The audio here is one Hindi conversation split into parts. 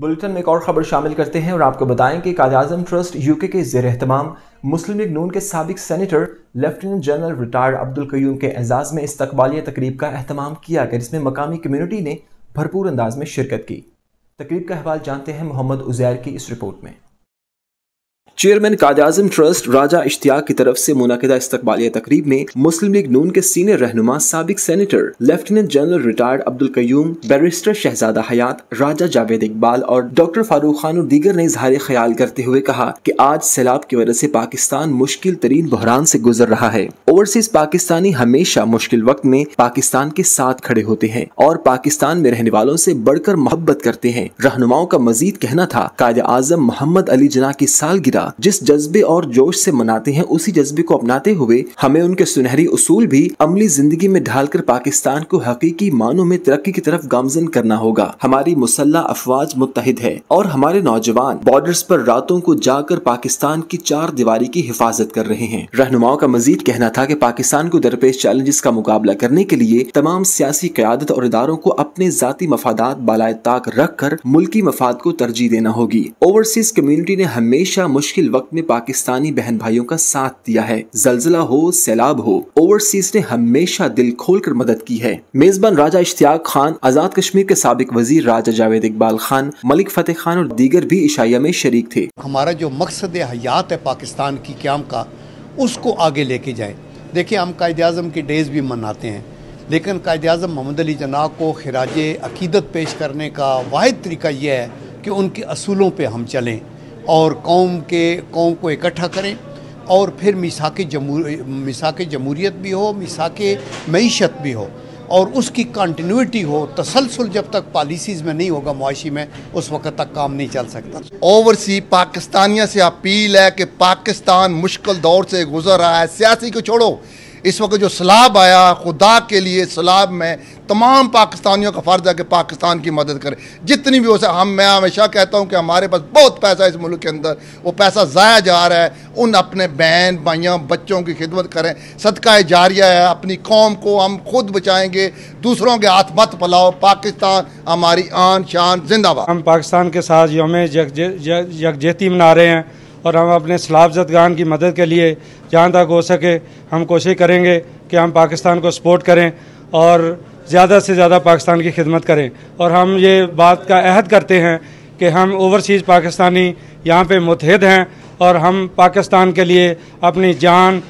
बुलेटिन में एक और खबर शामिल करते हैं और आपको बताएं कि कायद ट्रस्ट यूके के जेर अहतमाम मुस्लिम लीग नून के सबक senator lieutenant general retired Abdul Qayyum के एजाज़ में इस्तबालिया तकरीब का अहतमाम किया गया जिसमें मकामी कम्यूनिटी ने भरपूर अंदाज में शिरकत की तकरीब का अहवाल जानते हैं मोहम्मद उजैर की इस रिपोर्ट में चेयरमैन काद आजम ट्रस्ट राजा इश्तियाक की तरफ से मुनदा इस्तबालिया तकरीब में मुस्लिम लीग नून के सीनियर रहनुमा सबक senator lieutenant general retired Abdul Qayyum barrister Shahzada Hayat Raja Javed Iqbal और डॉक्टर फारूक खान और दीगर ने इजहार ख्याल करते हुए कहा की आज सैलाब की वजह से पाकिस्तान मुश्किल तरीन बहरान से गुजर रहा है ओवरसीज पाकिस्तानी हमेशा मुश्किल वक्त में पाकिस्तान के साथ खड़े होते हैं और पाकिस्तान में रहने वालों से बढ़कर मोहब्बत करते हैं रहनुमाओं का मजीद कहना था कायद आजम मोहम्मद अली जना की सालगिरह दिया जिस जज्बे और जोश से मनाते हैं उसी जज्बे को अपनाते हुए हमें उनके सुनहरी उसूल भी अमली जिंदगी में ढालकर पाकिस्तान को हकीकी मानों में तरक्की की तरफ गामजन करना होगा हमारी मुसल्ला अफवाज मुतहद है और हमारे नौजवान बॉर्डर आरोप रातों को जाकर पाकिस्तान की चार दीवार की हिफाजत कर रहे हैं रहनुमाओं का मजीद कहना था की पाकिस्तान को दरपेश चैलेंजेस का मुकाबला करने के लिए तमाम सियासी क्यादत और इदारों को अपने जाती मफादात बालाय ताक रख कर मुल्की मफाद को तरजीह देना होगी ओवरसीज कम्युनिटी ने हमेशा मुश्किल मुश्किल वक्त में पाकिस्तानी बहन भाइयों का साथ दिया है जलजिला हो सैलाब हो ओवरसीज ने हमेशा दिल खोल कर मदद की है मेजबान राजा इश्तियाक खान आजाद कश्मीर के सबक वजीर राजा जावेद इकबाल खान मलिक फतेह खान और दीगर भी इशाया में शरीक थे हमारा जो मकसद हयात है पाकिस्तान की क्याम का उसको आगे लेके जाए देखिए हम कायद अजम के डेज़ भी मनाते हैं लेकिन कायद अजम मोहम्मद अली जना को खराज अकीदत पेश करने का वाद तरीका यह है कि उनके असूलों पर हम चलें और कौम के कौम को इकट्ठा करें और फिर मिसा के जमूर मिसा के जमूरीत भी हो मिसा के मीशत भी हो और उसकी कंटिन्यूटी हो तसलसल जब तक पॉलिसीज़ में नहीं होगा मुआशी में उस वक्त तक काम नहीं चल सकता ओवरसी पाकिस्तानिया से अपील है कि पाकिस्तान मुश्किल दौर से गुजर रहा है सियासी को छोड़ो इस वक्त जो सलाब आया खुदा के लिए सलाब में तमाम पाकिस्तानियों का फ़र्ज़ है कि पाकिस्तान की मदद करें जितनी भी हो सके हम मैं हमेशा कहता हूँ कि हमारे पास बहुत पैसा इस मुल्क के अंदर वो पैसा ज़ाया जा रहा है उन अपने बहन भाइयों बच्चों की खिदमत करें सदका जारिया है अपनी कौम को हम खुद बचाएँगे दूसरों के हाथ मत पलाओ पाकिस्तान हमारी आन शान जिंदाबाद हम पाकिस्तान के साथ योम यकजहती मना रहे हैं और हम अपने सलाब जदगान की मदद के लिए जहाँ तक हो सके हम कोशिश करेंगे कि हम पाकिस्तान को सपोर्ट करें और ज़्यादा से ज़्यादा पाकिस्तान की खिदमत करें और हम ये बात का अहद करते हैं कि हम ओवरसीज़ पाकिस्तानी यहाँ पे मुतहद हैं और हम पाकिस्तान के लिए अपनी जान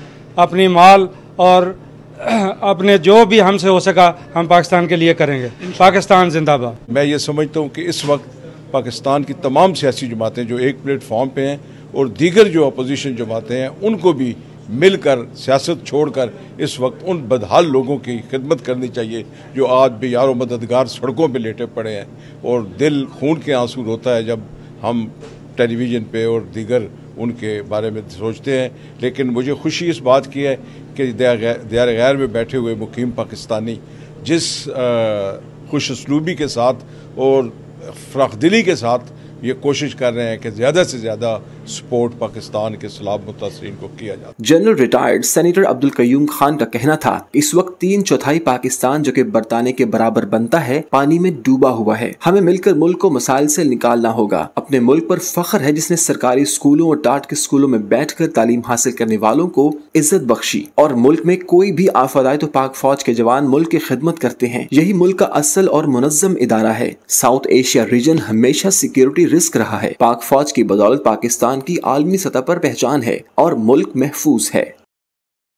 अपनी माल और अपने जो भी हमसे हो सका हम पाकिस्तान के लिए करेंगे पाकिस्तान जिंदाबाद मैं ये समझता हूँ कि इस वक्त पाकिस्तान की तमाम सियासी जमातें जो एक प्लेटफॉर्म पे हैं और दीगर जो अपोजिशन जमाते हैं उनको भी मिलकर सियासत छोड़कर इस वक्त उन बदहाल लोगों की खिदमत करनी चाहिए जो आज भी यारों मददगार सड़कों पर लेटे पड़े हैं और दिल खून के आंसू रोता है जब हम टेलीविज़न पे और दीगर उनके बारे में सोचते हैं लेकिन मुझे खुशी इस बात की है कि दया गैर में बैठे हुए मुकीम पाकिस्तानी जिस खुशसलूबी के साथ और दिली के साथ ये कोशिश कर रहे हैं कि ज्यादा से ज्यादा सपोर्ट पाकिस्तान के सलाब मुतासरी को किया जाए general retired senator Abdul Qayyum Khan का कहना था इस वक्त तीन चौथाई पाकिस्तान जो कि बरताने के बराबर बनता है पानी में डूबा हुआ है हमें मिलकर मुल्क को मसाइल से निकालना होगा अपने मुल्क पर फख्र है जिसने सरकारी स्कूलों और टाट के स्कूलों में बैठ कर तालीम हासिल करने वालों को इज्जत बख्शी और मुल्क में कोई भी आफत आए तो पाक फौज के जवान मुल्क की खिदमत करते हैं यही मुल्क का असल और मुनजम इदारा है साउथ एशिया रीजन हमेशा सिक्योरिटी रिस्क रहा है पाक फौज की बदौलत पाकिस्तान की आलमी सतह पर पहचान है और मुल्क महफूज है